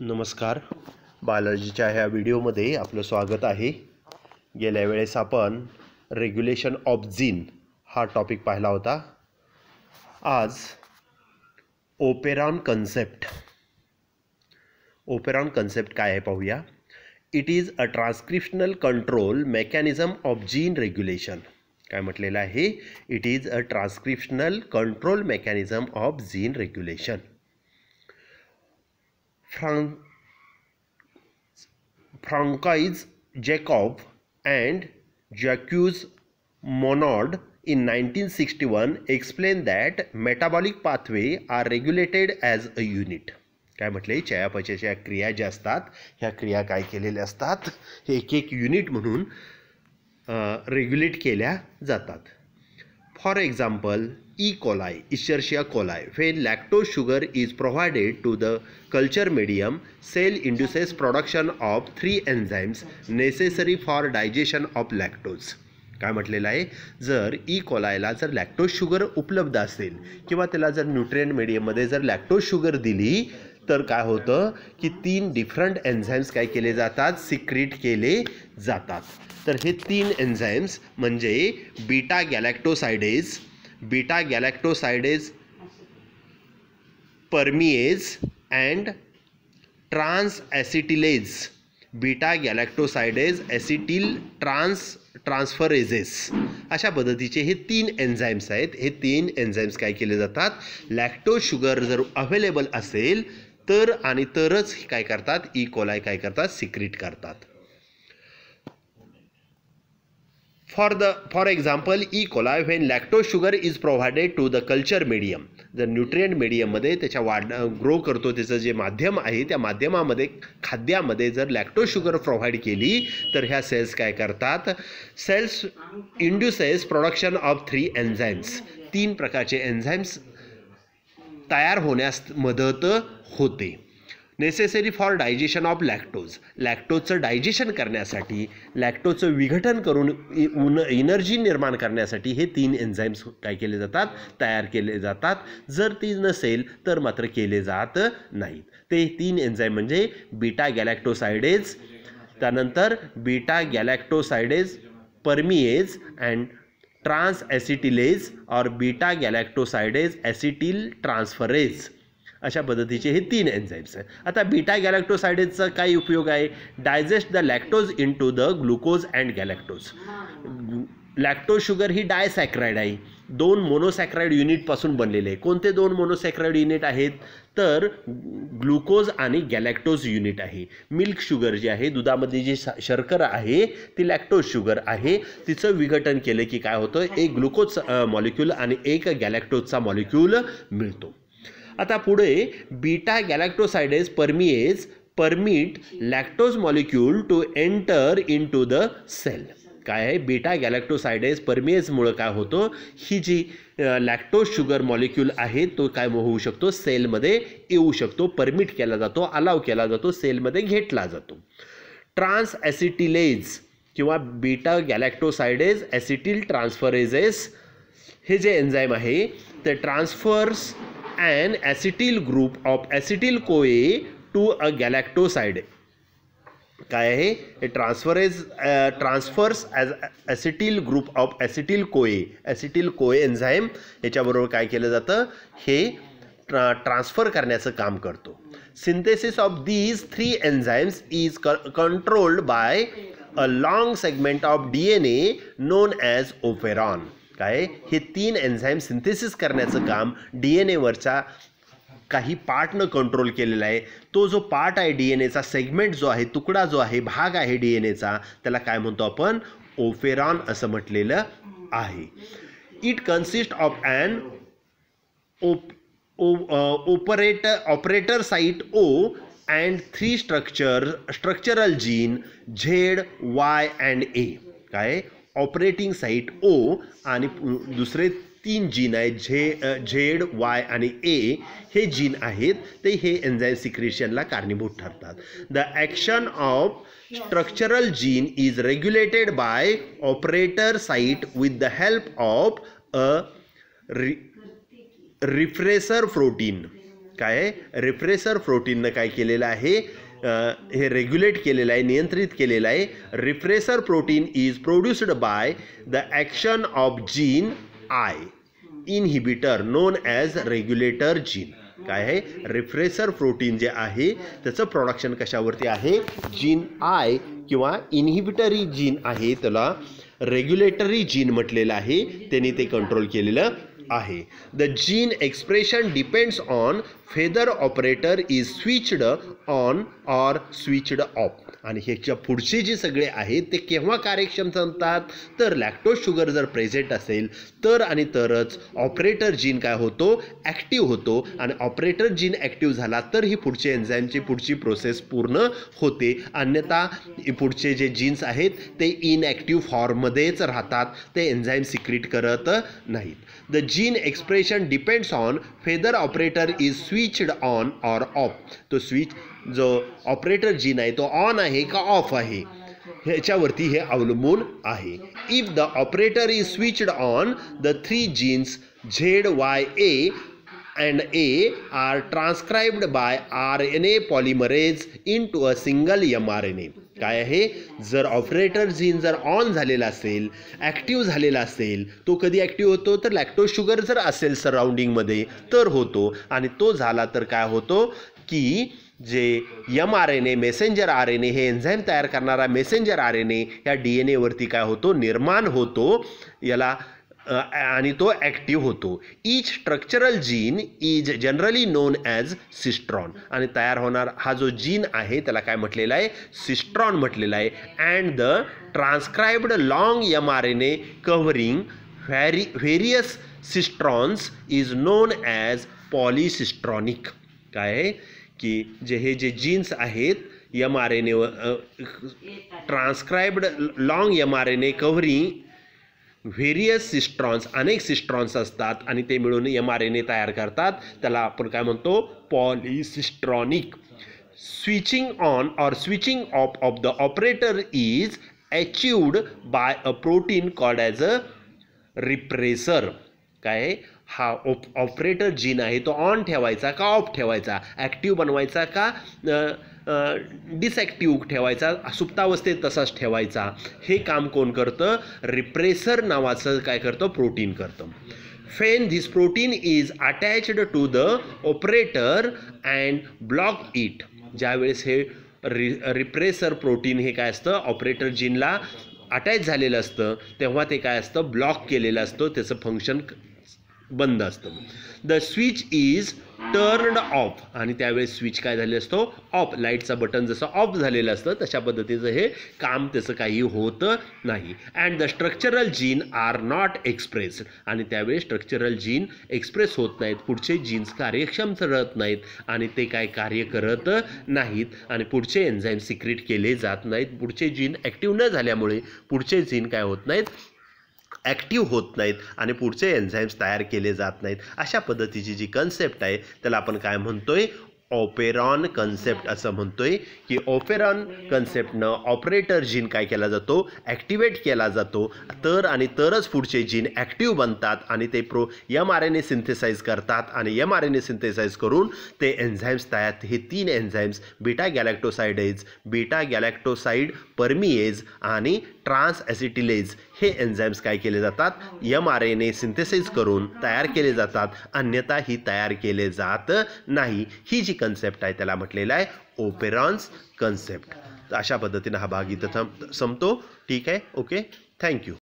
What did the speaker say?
नमस्कार बायोलॉजीच्या ह्या व्हिडिओमध्ये आपलं स्वागत आहे गेल्या वेळेस आपण रेग्युलेशन ऑफ जीन हा टॉपिक पाहिला होता आज ओपेरॉन कन्सेप्ट ओपेरॉन कन्सेप्ट काय आहे पाहूया it is a transcriptional control mechanism of gene regulation काय म्हटलेलं आहे it is a transcriptional control mechanism of gene regulation Fran Francois Jacob and Jacques Monod in nineteen sixty one explain that metabolic pathway are regulated as a unit काय म्हटले चयापचयाच्या क्रिया ज्या असतात ह्या क्रिया काय केलेल्या असतात एक एक युनिट म्हणून रेग्युलेट केल्या जातात for example E e. coli, Escherichia coli. When lactose sugar is provided to the culture medium cell induces production of three enzymes necessary for digestion of lactose काय म्हटलेलं आहे जर ई e. कोलायला जर lactose sugar उपलब्ध असेल किंवा त्याला जर न्यूट्रिएंट मीडियममध्ये जर लॅक्टोज शुगर दिली तर काय होतं की तीन डिफरंट एन्झाईम्स काय केले जातात सिक्रीट केले जातात तर हे तीन एन्झाईम्स म्हणजे beta galactosidase beta galactosidase permease and trans acetylase beta galactosidase acetyl trans transferases अशा पद्धतीचे हे तीन एन्झाईम्स आहेत हे तीन एन्झाईम्स काय केले जातात लॅक्टो शुगर जर अवेलेबल असेल तर आणि तरच काय करतात ई काय करतात सिक्रीट करतात for the for example E coli when lacto sugar is provided to the culture medium, जर न्यूट्रियंट मिडियममध्ये त्याच्या वाढ ग्रो करतो त्याचं जे माध्यम आहे त्या माध्यमामध्ये खाद्यामध्ये जर लॅक्टो शुगर प्रोव्हाइड केली तर ह्या सेल्स काय करतात cells induces production of three enzymes तीन प्रकारचे एन्झाईम्स तयार होण्यास मदत होते necessary for digestion of lactose लॅक्टोजचं डायजेशन करण्यासाठी लॅक्टोजचं विघटन करून उन एनर्जी निर्माण करण्यासाठी हे तीन एन्झाईम्स काय केले जातात तयार केले जातात जर ती नसेल तर मात्र केले जात नाहीत ते तीन एन्झाईम म्हणजे बीटा गॅलॅक्टोसायडेज त्यानंतर beta galactosidase permease and trans acetylase और बीटा गॅलॅक्टोसायडेज ॲसिटील ट्रान्सफरेज अशा पद्धतीचे हे तीन एन्झाईम्स आहेत आता बीटा गॅलॅक्टोसायडेजचा काय उपयोग आहे digest the lactose in to the glucose and galactose lactose sugar ही डायसॅक्राईड आहे दोन मोनोसॅक्राईड युनिटपासून बनलेले आहे कोणते दोन मोनोसॅक्राईड युनिट आहेत तर ग्लुकोज आणि गॅलॅक्टोज युनिट आहे मिल्क शुगर जी आहे दुधामध्ये जी शर्कर आहे ती लॅक्टोज शुगर आहे तिचं विघटन केलं की काय होतं एक ग्लुकोज मॉलिक्यूल आणि एक गॅलॅक्टोजचा मॉलिक्यूल मिळतो आता पुढे beta galactosidase permease permit lactose molecule to enter in to the cell काय आहे बीटा गॅलॅक्टोसायडेस परमिएजमुळं काय होतो ही जी लॅक्टोज शुगर मॉलिक्यूल आहे तो काय होऊ शकतो सेलमध्ये येऊ शकतो परमिट केला जातो अलाव केला जातो सेलमध्ये घेतला जातो ट्रान्स ॲसिटिलेज किंवा बीटा गॅलॅक्टोसायडेज ॲसिटील ट्रान्सफरेजेस हे जे एन्झाईम आहे ते transfers an acetyl group of acetyl CoA to a galactoside. काय आहे हे transfer is transfers as acetyl group of acetyl CoA acetyl कोए एन्झाईम याच्याबरोबर काय केलं जातं हे ट्रा ट्रान्सफर करण्याचं काम करतो synthesis of these three enzymes is c controlled by a long segment of D N A known as operon काय हे तीन एन्झाईम सिंथेसिस करण्याचं काम डी एन एवरच्या काही पार्टनं कंट्रोल केलेला आहे तो जो पार्ट आहे डी एन एचा सेगमेंट जो आहे तुकडा जो आहे भाग आहे डी एन एचा त्याला काय म्हणतो आपण ओफेरॉन असं म्हटलेलं आहे it consist of an op operate operator site O and three structure structural gene Z Y and A काय ऑपरेटिंग साईट ओ आणि दुसरे तीन जीन आहेत झे झेड वाय आणि ए हे जीन आहेत ते हे एन्झाईम सिक्रेशनला कारणीभूत ठरतात the action of structural gene is regulated by operator site with the help of a re repressor protein काय रिफ्रेसर प्रोटीननं काय केलेलं आहे हे रेग्युलेट केलेलं आहे नियंत्रित केलेलं आहे repressor protein is produced by the action of gene I inhibitor known as regulator gene काय आहे रिफ्रेसर प्रोटीन जे आहे त्याचं प्रोडक्शन कशावरती आहे जीन आय किंवा इनहिबिटरी जीन आहे त्याला रेग्युलेटरी जीन म्हटलेलं आहे त्यांनी ते कंट्रोल केलेलं आहे the gene expression depends on whether operator is switched on or switched off आणि ह्याच्या पुढचे जे सगळे आहेत ते केव्हा कार्यक्षम संपतात तर लॅक्टोज शुगर जर प्रेझेंट असेल तर आणि तरच ऑपरेटर जीन काय होतो ॲक्टिव्ह होतो आणि ऑपरेटर जीन ॲक्टिव्ह झाला तर ही पुढचे एन्झाईमची पुढची प्रोसेस पूर्ण होते अन्यथा पुढचे जे जीन्स आहेत ते ॲक्टिव्ह फॉर्ममध्येच राहतात ते एन्झाईम सिक्रीट करत नाहीत the gene expression depends on whether operator is switched on or off तो स्विच जो ऑपरेटर जीन आहे तो ऑन आहे का ऑफ आहे ह्याच्यावरती हे अवलंबून आहे if the operator is switched on the three genes Z Y A and A are transcribed by R N A polymerase into a single M R N A काय आहे जर ऑपरेटर जीन जर on झालेला असेल active झालेला असेल तो कधी ॲक्टिव्ह होतो तर लॅक्टो शुगर जर असेल सराउंडिंगमध्ये तर होतो आणि तो झाला तर काय होतो की जे M R N A messenger R N A हे एन्झाईम तयार करणारा मेसेंजर आर एन ए या डी एन एवरती काय होतो निर्माण होतो याला आणि तो ॲक्टिव्ह होतो each structural gene is generally known as cistron आणि तयार होणार हा जो जीन आहे त्याला काय म्हटलेला आहे सिस्ट्रॉन म्हटलेला आहे and the transcribed long M R N A covering very various cistrons is known as polycistronic काय की जे हे जे जीन्स आहेत M R N A transcribed long M R N A covering various cistrons अनेक cistrons असतात आणि ते मिळून यम आर एन ए तयार करतात त्याला आपण काय म्हणतो polycistronic switching on or switching off of the operator is achieved by a protein called as a repressor काय हा ऑप ऑपरेटर जीन आहे तो ऑन ठेवायचा का ऑफ ठेवायचा ॲक्टिव्ह बनवायचा का डिसॲक्टिव ठेवायचा सुप्तावस्थेत तसाच ठेवायचा हे काम कोण करतं रिप्रेसर नावाचं काय करतं प्रोटीन करतं when this protein is attached to the operator and block it ज्यावेळेस हे रि रिप्रेसर प्रोटीन हे काय असतं ऑपरेटर जीनला अटॅच झालेलं असतं तेव्हा ते काय असतं ब्लॉक केलेलं असतं त्याचं फंक्शन बंद असतं the switch is turn off आणि त्यावेळेस स्विच काय झाले असतो ऑफ लाईटचा बटन जसं ऑफ झालेलं असतं तशा पद्धतीचं हे काम त्याचं काही होत नाही and the structural gene are not express आणि त्यावेळेस स्ट्रक्चरल जीन एक्सप्रेस होत नाहीत पुढचे जीन्स कार्यक्षम ठरत नाहीत आणि ते काय कार्य करत नाहीत आणि पुढचे एन्झाईम सिक्रेट केले जात नाहीत पुढचे जीन ॲक्टिव्ह न झाल्यामुळे पुढचे जीन काय होत नाहीत ॲक्टिव्ह होत नाहीत आणि पुढचे एन्झाईम्स तयार केले जात नाहीत अशा पद्धतीची जी कन्सेप्ट आहे त्याला आपण काय म्हणतोय ऑपेरॉन कन्सेप्ट असं म्हणतोय की ऑपेरॉन कन्सेप्टनं ऑपरेटर जीन काय केला जातो ॲक्टिवेट केला जातो तर आणि तरच पुढचे जीन ॲक्टिव्ह बनतात आणि ते प्रो M R N A synthesize करतात आणि M R N A synthesize करून ते एन्झाईम्स तयार हे तीन enzymes beta galactosidase beta galactoside permease आणि ट्रान्स ॲसिटिलेज हे एन्झाईम्स काय केले जातात M R N A synthesize करून तयार केले जातात अन्यथा ही तयार केले जात नाही ही जी कन्सेप्ट आहे त्याला म्हटलेलं आहे ओपेरॉन्स कन्सेप्ट अशा पद्धतीनं हा भाग इथं थांब संपतो ठीक आहे ओके थँक्यू